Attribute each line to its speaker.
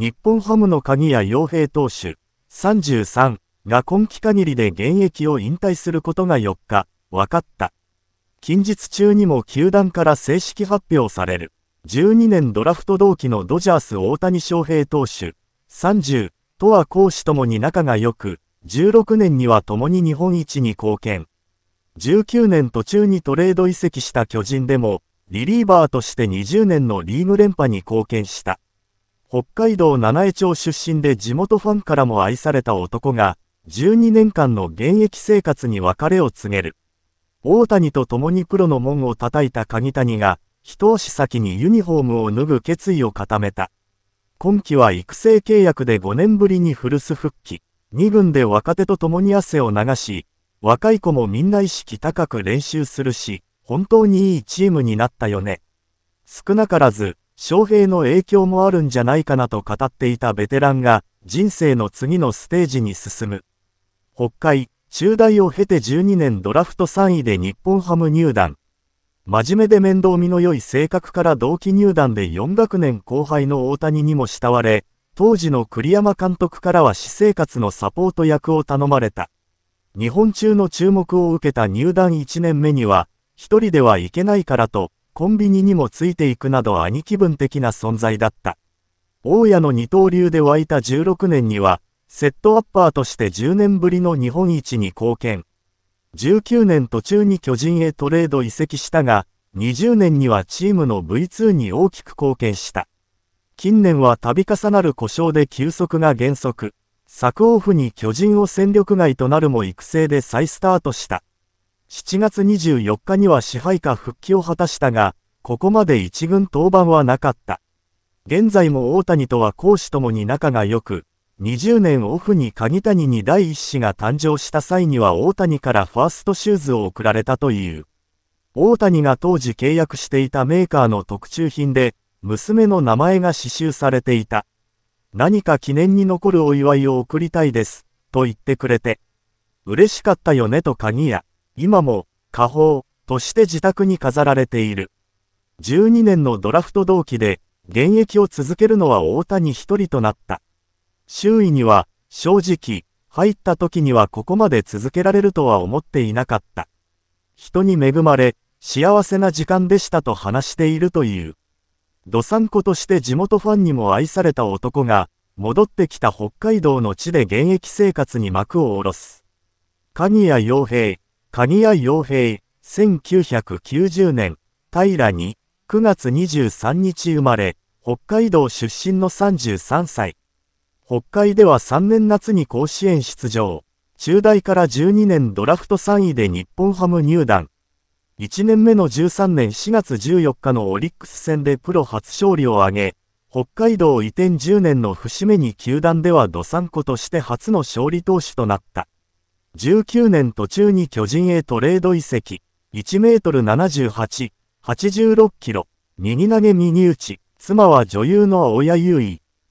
Speaker 1: 日本ハムの鍵谷洋平投手、33が今季限りで現役を引退することが4日、分かった。近日中にも球団から正式発表される。12年ドラフト同期のドジャース大谷翔平投手、30とは講師ともに仲が良く、16年には共に日本一に貢献。19年途中にトレード移籍した巨人でも、リリーバーとして20年のリーグ連覇に貢献した。北海道七飯町出身で地元ファンからも愛された男が、12年間の現役生活に別れを告げる。大谷と共にプロの門を叩いた鍵谷が、一足先にユニフォームを脱ぐ決意を固めた。今季は育成契約で5年ぶりに古巣復帰。2軍で若手と共に汗を流し、若い子もみんな意識高く練習するし、本当にいいチームになったよね。少なからず、翔平の影響もあるんじゃないかなと語っていたベテランが、人生の次のステージに進む。北海、中大を経て12年ドラフト3位で日本ハム入団。真面目で面倒見の良い性格から同期入団で4学年後輩の大谷にも慕われ、当時の栗山監督からは私生活のサポート役を頼まれた。日本中の注目を受けた入団1年目には、一人ではいけないからと、コンビニにもついていくなど兄貴分的な存在だった。大家の二刀流で湧いた16年には、セットアッパーとして10年ぶりの日本一に貢献。19年途中に巨人へトレード移籍したが、20年にはチームの V2 に大きく貢献した。近年は度重なる故障で球速が減速。クオフに巨人を戦力外となるも育成で再スタートした。7月24日には支配下復帰を果たしたが、ここまで一軍登板はなかった。現在も大谷とは講師ともに仲が良く、20年オフに鍵谷に第一子が誕生した際には大谷からファーストシューズを贈られたという。大谷が当時契約していたメーカーの特注品で、娘の名前が刺繍されていた。何か記念に残るお祝いを贈りたいです、と言ってくれて。嬉しかったよねと鍵谷。今も、家宝、として自宅に飾られている。12年のドラフト同期で、現役を続けるのは大谷一人となった。周囲には、正直、入った時にはここまで続けられるとは思っていなかった。人に恵まれ、幸せな時間でしたと話しているという。どさんことして地元ファンにも愛された男が、戻ってきた北海道の地で現役生活に幕を下ろす。鍵谷洋平。鍵谷洋平、1990年、平に、9月23日生まれ、北海道出身の33歳。北海では3年夏に甲子園出場。中大から12年ドラフト3位で日本ハム入団。1年目の13年4月14日のオリックス戦でプロ初勝利を挙げ、北海道移転10年の節目に球団ではドサンコとして初の勝利投手となった。19年途中に巨人へトレード移籍、1メートル78、86キロ、右投げ右打ち、妻は女優の青谷優衣。